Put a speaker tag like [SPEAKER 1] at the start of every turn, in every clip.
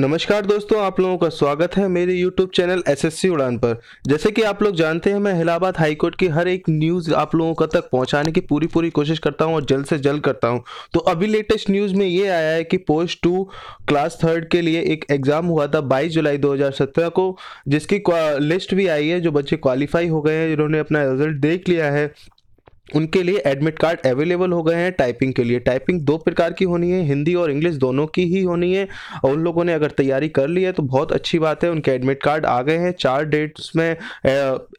[SPEAKER 1] नमस्कार दोस्तों आप लोगों का स्वागत है मेरे YouTube चैनल एसएससी उड़ान पर जैसे कि आप लोग जानते हैं मैं इलाहाबाद हाईकोर्ट की हर एक न्यूज़ आप लोगों का तक पहुंचाने की पूरी पूरी कोशिश करता हूं और जल्द से जल्द करता हूं तो अभी लेटेस्ट न्यूज़ में ये आया है कि पोस्ट टू क्लास थर्ड के लिए एक एग्ज़ाम हुआ था बाईस जुलाई दो को जिसकी लिस्ट भी आई है जो बच्चे क्वालिफाई हो गए हैं जिन्होंने अपना रिजल्ट देख लिया है उनके लिए एडमिट कार्ड अवेलेबल हो गए हैं टाइपिंग के लिए टाइपिंग दो प्रकार की होनी है हिंदी और इंग्लिश दोनों की ही होनी है और उन लोगों ने अगर तैयारी कर ली है तो बहुत अच्छी बात है उनके एडमिट कार्ड आ गए हैं चार डेट्स में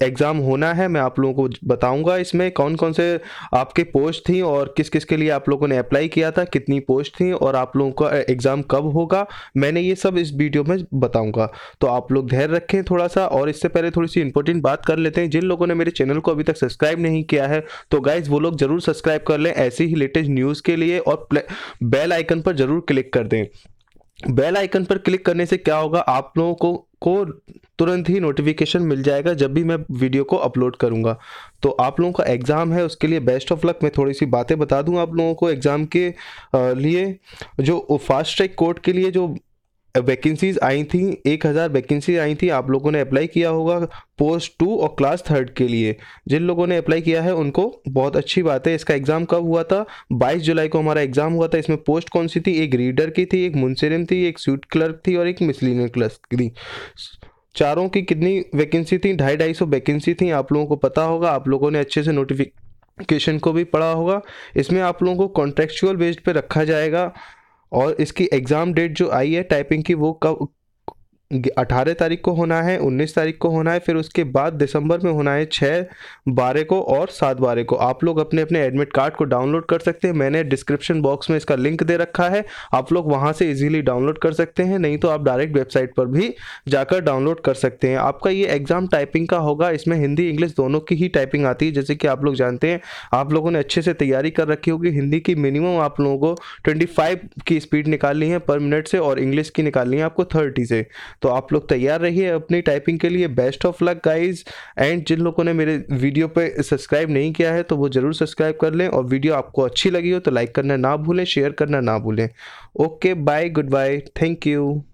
[SPEAKER 1] एग्ज़ाम होना है मैं आप लोगों को बताऊँगा इसमें कौन कौन से आपके पोस्ट थी और किस किस के लिए आप लोगों ने अप्लाई किया था कितनी पोस्ट थी और आप लोगों का एग्ज़ाम कब होगा मैंने ये सब इस वीडियो में बताऊँगा तो आप लोग धैर्य रखें थोड़ा सा और इससे पहले थोड़ी सी इंपॉर्टेंट बात कर लेते हैं जिन लोगों ने मेरे चैनल को अभी तक सब्सक्राइब नहीं किया है तो गाइज वो लोग जरूर सब्सक्राइब कर लें ऐसी ही लेटेस्ट न्यूज़ के लिए और बेल आइकन पर जरूर क्लिक कर दें बेल आइकन पर क्लिक करने से क्या होगा आप लोगों को को तुरंत ही नोटिफिकेशन मिल जाएगा जब भी मैं वीडियो को अपलोड करूंगा तो आप लोगों का एग्ज़ाम है उसके लिए बेस्ट ऑफ लक मैं थोड़ी सी बातें बता दूं आप लोगों को एग्ज़ाम के लिए जो फास्ट ट्रैक कोर्ट के लिए जो वैकेंसीज आई थी एक हज़ार वैकेंसी आई थी आप लोगों ने अप्लाई किया होगा पोस्ट टू और क्लास थर्ड के लिए जिन लोगों ने अप्लाई किया है उनको बहुत अच्छी बात है इसका एग्ज़ाम कब हुआ था बाईस जुलाई को हमारा एग्ज़ाम हुआ था इसमें पोस्ट कौन सी थी एक रीडर की थी एक मुंसरिम थी एक स्वीट क्लर्क थी और एक मिसलिनियर क्लर्क थी चारों की कितनी वैकेंसी थी ढाई ढाई सौ वैकेंसी थी आप लोगों को पता होगा आप लोगों ने अच्छे से नोटिफिकेशन को भी पढ़ा होगा इसमें आप लोगों को कॉन्ट्रेक्चुअल बेस्ड पे रखा जाएगा और इसकी एग्ज़ाम डेट जो आई है टाइपिंग की वो कब अठारह तारीख को होना है उन्नीस तारीख को होना है फिर उसके बाद दिसंबर में होना है छः बारह को और सात बारह को आप लोग अपने अपने एडमिट कार्ड को डाउनलोड कर सकते हैं मैंने डिस्क्रिप्शन बॉक्स में इसका लिंक दे रखा है आप लोग वहाँ से इजीली डाउनलोड कर सकते हैं नहीं तो आप डायरेक्ट वेबसाइट पर भी जाकर डाउनलोड कर सकते हैं आपका ये एग्ज़ाम टाइपिंग का होगा इसमें हिंदी इंग्लिश दोनों की ही टाइपिंग आती है जैसे कि आप लोग जानते हैं आप लोगों ने अच्छे से तैयारी कर रखी होगी हिंदी की मिनिमम आप लोगों को ट्वेंटी की स्पीड निकालनी है पर मिनट से और इंग्लिश की निकालनी है आपको थर्टी से तो आप लोग तैयार रहिए अपनी टाइपिंग के लिए best of luck guys and जिन लोगों ने मेरे वीडियो पे सब्सक्राइब नहीं किया है तो वो ज़रूर सब्सक्राइब कर लें और वीडियो आपको अच्छी लगी हो तो लाइक करना ना भूलें शेयर करना ना भूलें okay bye good bye thank you